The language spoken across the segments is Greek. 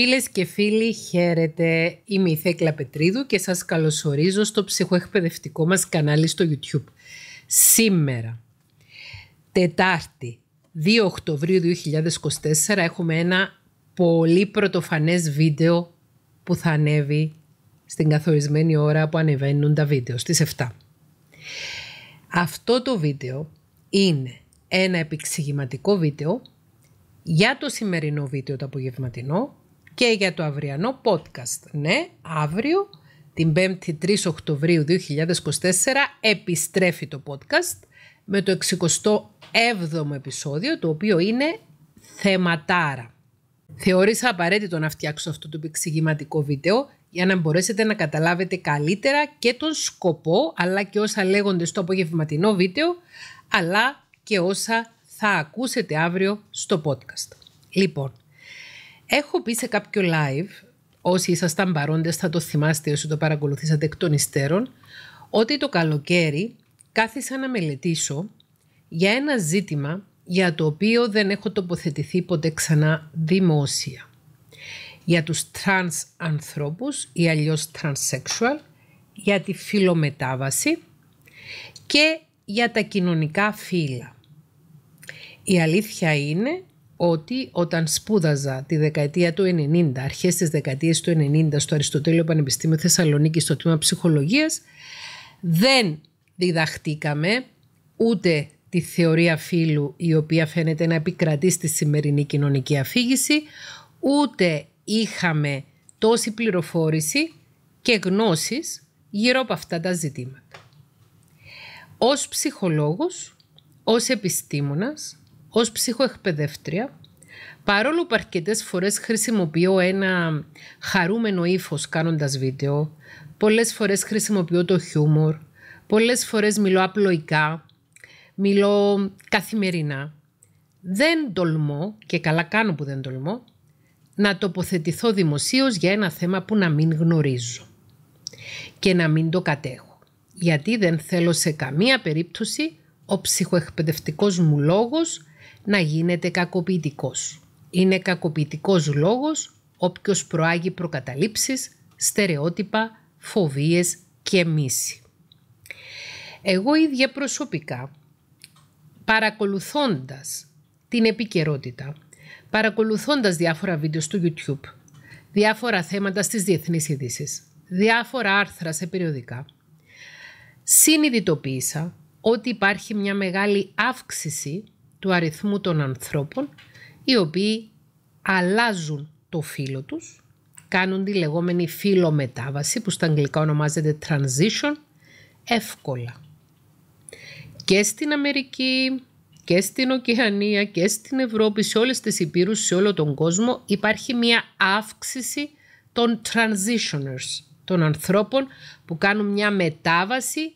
Φίλες και φίλοι, χαίρετε. Είμαι η Θέκλα Πετρίδου και σας καλωσορίζω στο ψυχοεκπαιδευτικό μας κανάλι στο YouTube. Σήμερα, Τετάρτη, 2 Οκτωβρίου 2024, έχουμε ένα πολύ πρωτοφανές βίντεο που θα ανέβει στην καθορισμένη ώρα που ανεβαίνουν τα βίντεο, στις 7. Αυτό το βίντεο είναι ένα επεξηγηματικό βίντεο για το σημερινό βίντεο το απογευματινό και για το αυριανό podcast. Ναι, αύριο, την 5η 3 Οκτωβρίου 2024, επιστρέφει το podcast με το 67ο επεισόδιο, το οποίο είναι θεματάρα. Θεώρησα απαραίτητο να φτιάξω αυτό το επεξηγηματικό βίντεο για να μπορέσετε να καταλάβετε καλύτερα και τον σκοπό, αλλά και όσα λέγονται στο απογευματινό βίντεο, αλλά και όσα θα ακούσετε αύριο στο podcast. Λοιπόν, Έχω πει σε κάποιο live, όσοι ήσασταν παρόντες θα το θυμάστε όσοι το παρακολουθήσατε εκ των υστέρων, ότι το καλοκαίρι κάθισα να μελετήσω για ένα ζήτημα για το οποίο δεν έχω τοποθετηθεί ποτέ ξανά δημόσια. Για τους trans ανθρώπους ή αλλιώς transsexual, για τη φιλομετάβαση και για τα κοινωνικά φύλλα. Η αλήθεια είναι ότι όταν σπούδαζα τη δεκαετία του 90, αρχές της δεκαετίας του 90 στο Αριστοτέλειο Πανεπιστήμιο Θεσσαλονίκη στο τμήμα ψυχολογίας, δεν διδαχτήκαμε ούτε τη θεωρία φύλου η οποία φαίνεται να επικρατεί στη σημερινή κοινωνική αφήγηση, ούτε είχαμε τόση πληροφόρηση και γνώσεις γύρω από αυτά τα ζητήματα. Ως ψυχολόγος, ως επιστήμονας, ως ψυχοεκπαιδεύτρια, παρόλο που αρκετές φορές χρησιμοποιώ ένα χαρούμενο ύφος κάνοντας βίντεο, πολλές φορές χρησιμοποιώ το χιούμορ, πολλές φορές μιλώ απλοϊκά, μιλώ καθημερινά. Δεν τολμώ, και καλά κάνω που δεν τολμώ, να τοποθετηθώ δημοσίως για ένα θέμα που να μην γνωρίζω και να μην το κατέχω. Γιατί δεν θέλω σε καμία περίπτωση ο ψυχοεκπαιδευτικός μου λόγος να γίνεται κακοποιητικός. Είναι κακοποιητικός λόγος όποιος προάγει προκαταλήψεις, στερεότυπα, φοβίες και μίση. Εγώ ίδια προσωπικά, παρακολουθώντας την επικαιρότητα, παρακολουθώντας διάφορα βίντεο στο YouTube, διάφορα θέματα στις διεθνείς ειδήσει, διάφορα άρθρα σε περιοδικά, συνειδητοποίησα ότι υπάρχει μια μεγάλη αύξηση του αριθμού των ανθρώπων οι οποίοι αλλάζουν το φύλλο τους, κάνουν τη λεγόμενη μετάβαση, που στα αγγλικά ονομάζεται transition εύκολα. Και στην Αμερική και στην Οκεανία και στην Ευρώπη, σε όλες τις υπήρους, σε όλο τον κόσμο υπάρχει μια αύξηση των transitioners, των ανθρώπων που κάνουν μια μετάβαση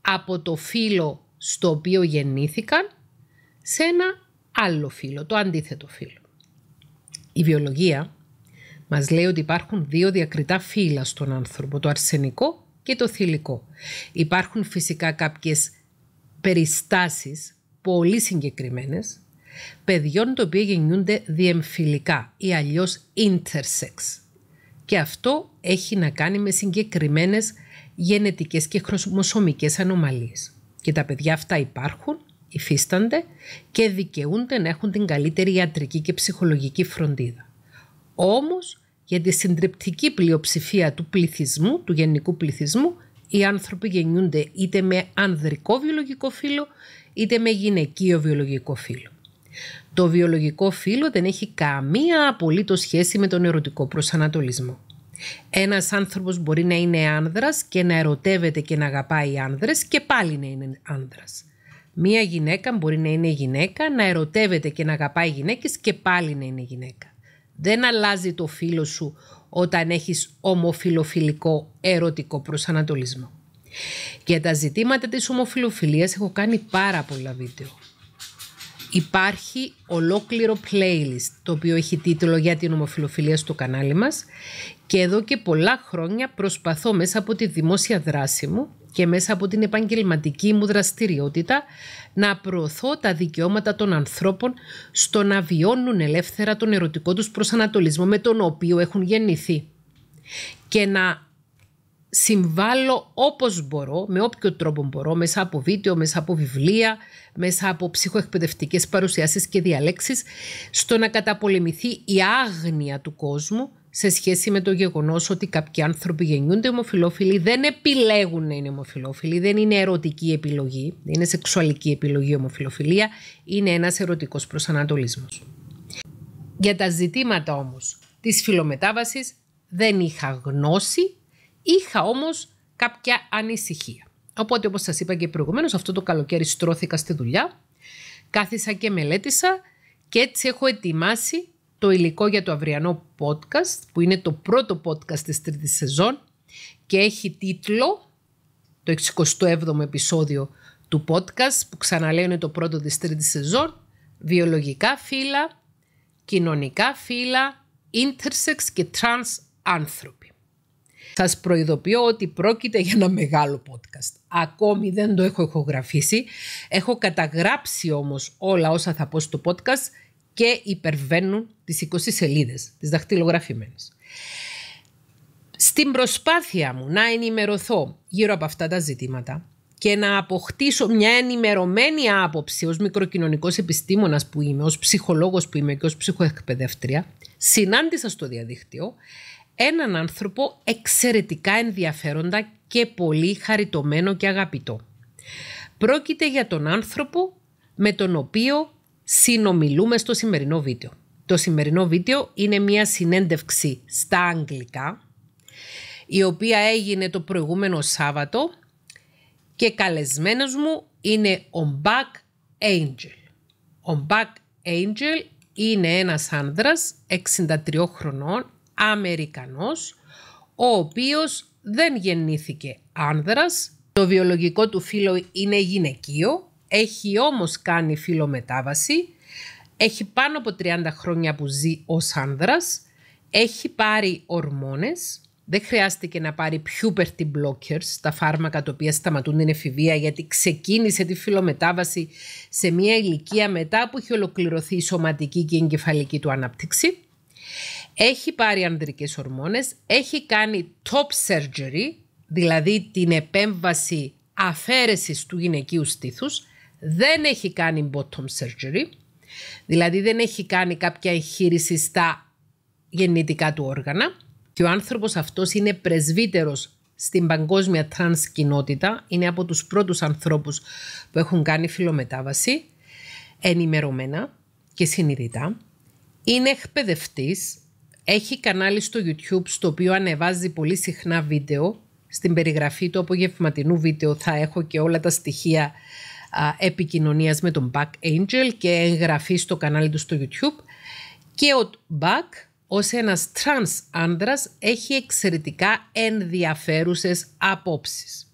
από το φύλλο στο οποίο γεννήθηκαν σε ένα άλλο φύλλο, το αντίθετο φύλλο. Η βιολογία μας λέει ότι υπάρχουν δύο διακριτά φύλλα στον άνθρωπο, το αρσενικό και το θηλυκό. Υπάρχουν φυσικά κάποιες περιστάσεις πολύ συγκεκριμένες παιδιών τα οποία γεννιούνται διεμφυλικά ή αλλιώς intersex. Και αυτό έχει να κάνει με συγκεκριμένες γενετικές και χρωσμοσωμικές ανομαλίες. Και τα παιδιά αυτά υπάρχουν υφίστανται και δικαιούνται να έχουν την καλύτερη ιατρική και ψυχολογική φροντίδα. Όμως, για τη συντριπτική πλειοψηφία του πληθυσμού, του γενικού πληθυσμού, οι άνθρωποι γεννιούνται είτε με ανδρικό βιολογικό φύλλο, είτε με γυναικείο βιολογικό φύλλο. Το βιολογικό φύλλο δεν έχει καμία απολύτως σχέση με τον ερωτικό προσανατολισμό. Ένας άνθρωπος μπορεί να είναι άνδρας και να ερωτεύεται και να αγαπάει άνδρες και πάλι να είναι άνδρας. Μία γυναίκα μπορεί να είναι γυναίκα, να ερωτεύεται και να αγαπάει γυναίκες και πάλι να είναι γυναίκα. Δεν αλλάζει το φίλο σου όταν έχεις ομοφιλοφιλικό ερωτικό προσανατολισμό. Για τα ζητήματα της ομοφιλοφιλίας έχω κάνει πάρα πολλά βίντεο. Υπάρχει ολόκληρο playlist το οποίο έχει τίτλο για την ομοφιλοφιλία στο κανάλι μας και εδώ και πολλά χρόνια προσπαθώ μέσα από τη δημόσια δράση μου και μέσα από την επαγγελματική μου δραστηριότητα να προωθώ τα δικαιώματα των ανθρώπων στο να βιώνουν ελεύθερα τον ερωτικό τους προσανατολισμό με τον οποίο έχουν γεννηθεί και να συμβάλλω όπως μπορώ, με όποιο τρόπο μπορώ, μέσα από βίντεο, μέσα από βιβλία, μέσα από ψυχοεκπαιδευτικές παρουσιάσεις και διαλέξεις, στο να καταπολεμηθεί η άγνοια του κόσμου σε σχέση με το γεγονός ότι κάποιοι άνθρωποι γεννιούνται ομοφυλόφιλοι, δεν επιλέγουν να είναι ομοφυλόφιλοι, δεν είναι ερωτική επιλογή, δεν είναι σεξουαλική επιλογή ομοφυλοφιλία, είναι ένας ερωτικός προσανατολισμός. Για τα ζητήματα όμως της φιλομετάβασης δεν είχα γνώση, είχα όμως κάποια ανησυχία. Οπότε, όπως σας είπα και προηγουμένως, αυτό το καλοκαίρι στρώθηκα στη δουλειά, κάθισα και μελέτησα και έτσι έχω ετοιμάσει το υλικό για το αυριανό podcast, που είναι το πρώτο podcast της τρίτης σεζόν και έχει τίτλο το 67ο επεισόδιο του podcast, που ξαναλέω είναι το πρώτο της τρίτης σεζόν, βιολογικά φύλλα, κοινωνικά φύλλα, intersex και trans άνθρωποι. Σας προειδοποιώ ότι πρόκειται για ένα μεγάλο podcast. Ακόμη δεν το έχω ηχογραφήσει. Έχω καταγράψει όμως όλα όσα θα πω στο podcast και υπερβαίνουν τις 20 σελίδες, τις δαχτυλογραφημένες. Στην προσπάθεια μου να ενημερωθώ γύρω από αυτά τα ζητήματα και να αποκτήσω μια ενημερωμένη άποψη ως μικροκοινωνικός επιστήμονας που είμαι, ως ψυχολόγος που είμαι και ως ψυχοεκπαιδεύτρια, συνάντησα στο διαδίκτυο έναν άνθρωπο εξαιρετικά ενδιαφέροντα και πολύ χαριτωμένο και αγαπητό. Πρόκειται για τον άνθρωπο με τον οποίο συνομιλούμε στο σημερινό βίντεο. Το σημερινό βίντεο είναι μια συνέντευξη στα αγγλικά, η οποία έγινε το προηγούμενο Σάββατο και καλεσμένος μου είναι ο Back Angel. Ο Back Angel είναι ένας άνδρας 63 χρονών, Αμερικανός, ο οποίος δεν γεννήθηκε άνδρας, το βιολογικό του φύλλο είναι γυναικείο έχει όμως κάνει φιλομετάβαση, έχει πάνω από 30 χρόνια που ζει ως άνδρας, έχει πάρει ορμόνες, δεν χρειάστηκε να πάρει puberty blockers, τα φάρμακα τα οποία σταματούν την εφηβεία, γιατί ξεκίνησε τη φιλομετάβαση σε μια ηλικία μετά που έχει ολοκληρωθεί η σωματική και η εγκεφαλική του ανάπτυξη. Έχει πάρει ανδρικές ορμόνες, έχει κάνει top surgery, δηλαδή την επέμβαση αφαίρεσης του γυναικείου στήθους, δεν έχει κάνει bottom surgery, δηλαδή δεν έχει κάνει κάποια εγχείρηση στα γεννητικά του όργανα και ο άνθρωπος αυτός είναι πρεσβύτερος στην παγκόσμια τρανς κοινότητα, είναι από τους πρώτους ανθρώπους που έχουν κάνει φιλομετάβαση, ενημερωμένα και συνειδητά. Είναι εκπαιδευτής, έχει κανάλι στο YouTube στο οποίο ανεβάζει πολύ συχνά βίντεο. Στην περιγραφή του απογευματινού βίντεο θα έχω και όλα τα στοιχεία επικοινωνίας με τον Back Angel και εγγραφή στο κανάλι του στο YouTube. Και ο Back ως ένας τρανς άντρας έχει εξαιρετικά ενδιαφέρουσες απόψεις.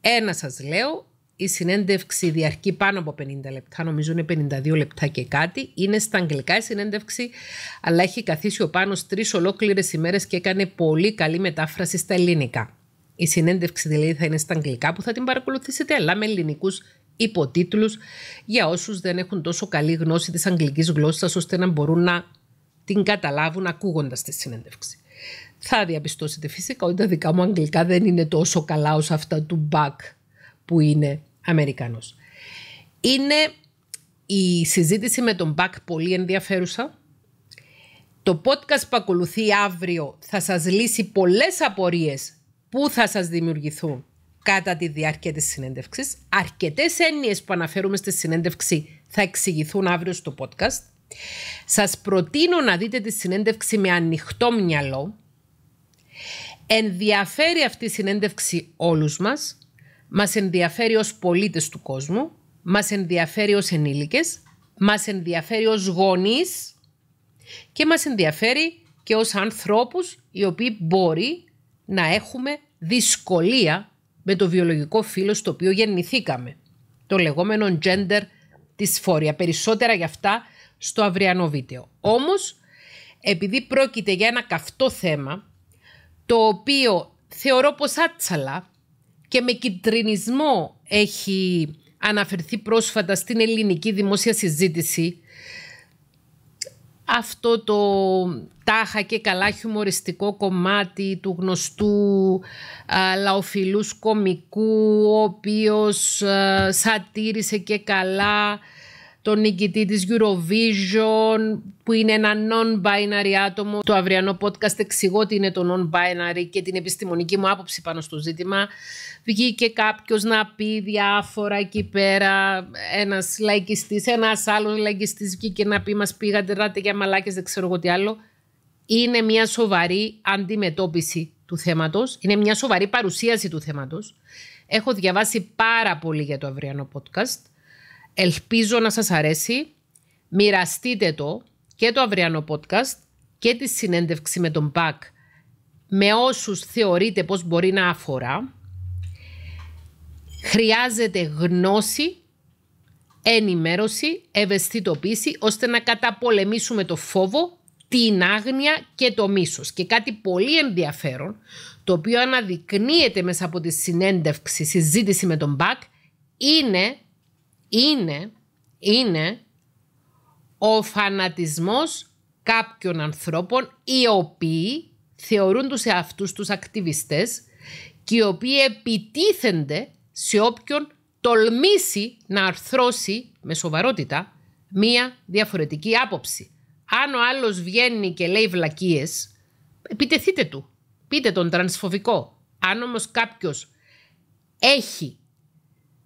Ένα σας λέω, η συνέντευξη διαρκεί πάνω από 50 λεπτά, νομίζω είναι 52 λεπτά και κάτι. Είναι στα αγγλικά η συνέντευξη, αλλά έχει καθίσει ο Πάνος τρεις ολόκληρες ημέρες και έκανε πολύ καλή μετάφραση στα ελληνικά. Η συνέντευξη δηλαδή θα είναι στα αγγλικά που θα την παρακολουθήσετε, αλλά με ελληνικούς υποτίτλους για όσους δεν έχουν τόσο καλή γνώση της αγγλικής γλώσσας ώστε να μπορούν να την καταλάβουν ακούγοντας τη συνέντευξη. Θα διαπιστώσετε φυσικά ότι τα δικά μου αγγλικά δεν είναι τόσο καλά όσο αυτά του Μπακ που είναι Αμερικανός. Είναι η συζήτηση με τον Μπακ πολύ ενδιαφέρουσα. Το podcast που ακολουθεί αύριο θα σας λύσει πολλές απορίες που θα σας δημιουργηθούν κατά τη διάρκεια της συνέντευξης. Αρκετές έννοιες που αναφέρουμε στη συνέντευξη θα εξηγηθούν αύριο στο podcast. Σας προτείνω να δείτε τη συνέντευξη με ανοιχτό μυαλό. Ενδιαφέρει αυτή η συνέντευξη όλους μας. Μας ενδιαφέρει ως πολίτες του κόσμου. Μας ενδιαφέρει ως ενήλικες. Μας ενδιαφέρει ως γονείς. Και μας ενδιαφέρει και ως ανθρώπους οι οποίοι μπορεί να έχουμε δυσκολία με το βιολογικό φύλλο στο οποίο γεννηθήκαμε, το λεγόμενο gender dysphoria. Περισσότερα γι' αυτά στο αυριανό βίντεο. Όμως, επειδή πρόκειται για ένα καυτό θέμα, το οποίο θεωρώ πως άτσαλα και με κυτρινισμό έχει αναφερθεί πρόσφατα στην ελληνική δημόσια συζήτηση αυτό το τάχα και καλά χιουμοριστικό κομμάτι του γνωστού α, λαοφιλούς κομικού ο οποίος α, και καλά τον νικητή της Eurovision που είναι ένα non-binary άτομο. Το αυριανό podcast εξηγώ τι είναι το non-binary και την επιστημονική μου άποψη πάνω στο ζήτημα. Βγήκε κάποιος να πει διάφορα εκεί πέρα, ένας λαϊκιστής, ένας άλλος λαϊκιστής βγήκε να πει μας πήγατε ράτε για μαλάκες, δεν ξέρω εγώ τι άλλο. Είναι μια σοβαρή αντιμετώπιση του θέματος, είναι μια σοβαρή παρουσίαση του θέματος. Έχω διαβάσει πάρα πολύ για το αυριανό podcast Ελπίζω να σας αρέσει. Μοιραστείτε το και το αυριανό podcast και τη συνέντευξη με τον Πακ με όσους θεωρείτε πως μπορεί να αφορά. Χρειάζεται γνώση, ενημέρωση, ευαισθητοποίηση ώστε να καταπολεμήσουμε το φόβο, την άγνοια και το μίσος. Και κάτι πολύ ενδιαφέρον το οποίο αναδεικνύεται μέσα από τη συνέντευξη, συζήτηση με τον Πακ, είναι είναι, είναι ο φανατισμός κάποιων ανθρώπων οι οποίοι θεωρούν τους εαυτούς τους ακτιβιστές και οι οποίοι επιτίθενται σε όποιον τολμήσει να αρθρώσει με σοβαρότητα μία διαφορετική άποψη. Αν ο άλλος βγαίνει και λέει βλακίες, επιτεθείτε του. Πείτε τον τρανσφοβικό. Αν όμως κάποιος έχει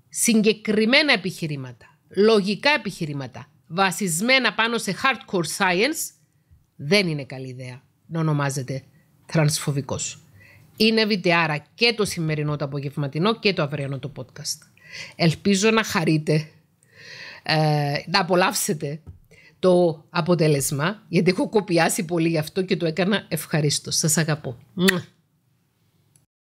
συγκεκριμένα επιχειρήματα, λογικά επιχειρήματα, βασισμένα πάνω σε hardcore science, δεν είναι καλή ιδέα να ονομάζεται τρανσφοβικός. Είναι βιτεάρα και το σημερινό το απογευματινό και το αυριανό το podcast. Ελπίζω να χαρείτε, ε, να απολαύσετε το αποτέλεσμα, γιατί έχω κοπιάσει πολύ γι' αυτό και το έκανα ευχαρίστως. Σας αγαπώ.